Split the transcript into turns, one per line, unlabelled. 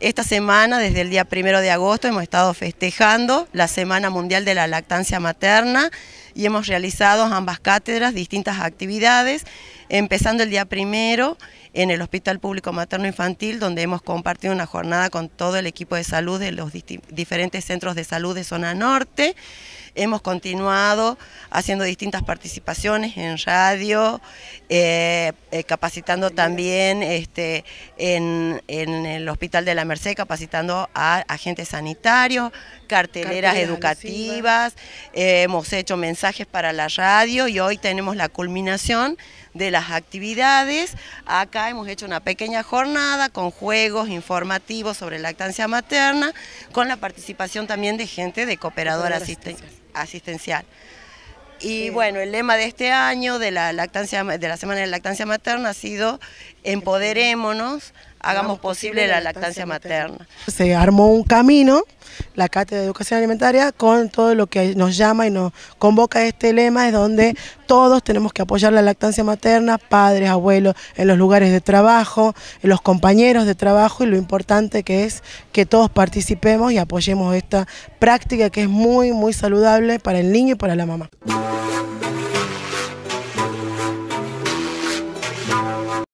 Esta semana, desde el día primero de agosto, hemos estado festejando la Semana Mundial de la Lactancia Materna y hemos realizado ambas cátedras, distintas actividades, empezando el día primero en el Hospital Público Materno Infantil, donde hemos compartido una jornada con todo el equipo de salud de los diferentes centros de salud de zona norte. Hemos continuado haciendo distintas participaciones en radio, eh, eh, capacitando también este, en, el Hospital de la Merced, capacitando a agentes sanitarios, carteleras educativas, eh, hemos hecho mensajes para la radio y hoy tenemos la culminación de las actividades. Acá hemos hecho una pequeña jornada con juegos informativos sobre lactancia materna, con la participación también de gente de cooperadora asistencial. Y bueno, el lema de este año de la lactancia de la semana de lactancia materna ha sido empoderémonos, hagamos posible la lactancia materna.
Se armó un camino, la Cátedra de Educación Alimentaria, con todo lo que nos llama y nos convoca este lema, es donde todos tenemos que apoyar la lactancia materna, padres, abuelos, en los lugares de trabajo, en los compañeros de trabajo y lo importante que es que todos participemos y apoyemos esta práctica que es muy, muy saludable para el niño y para la mamá.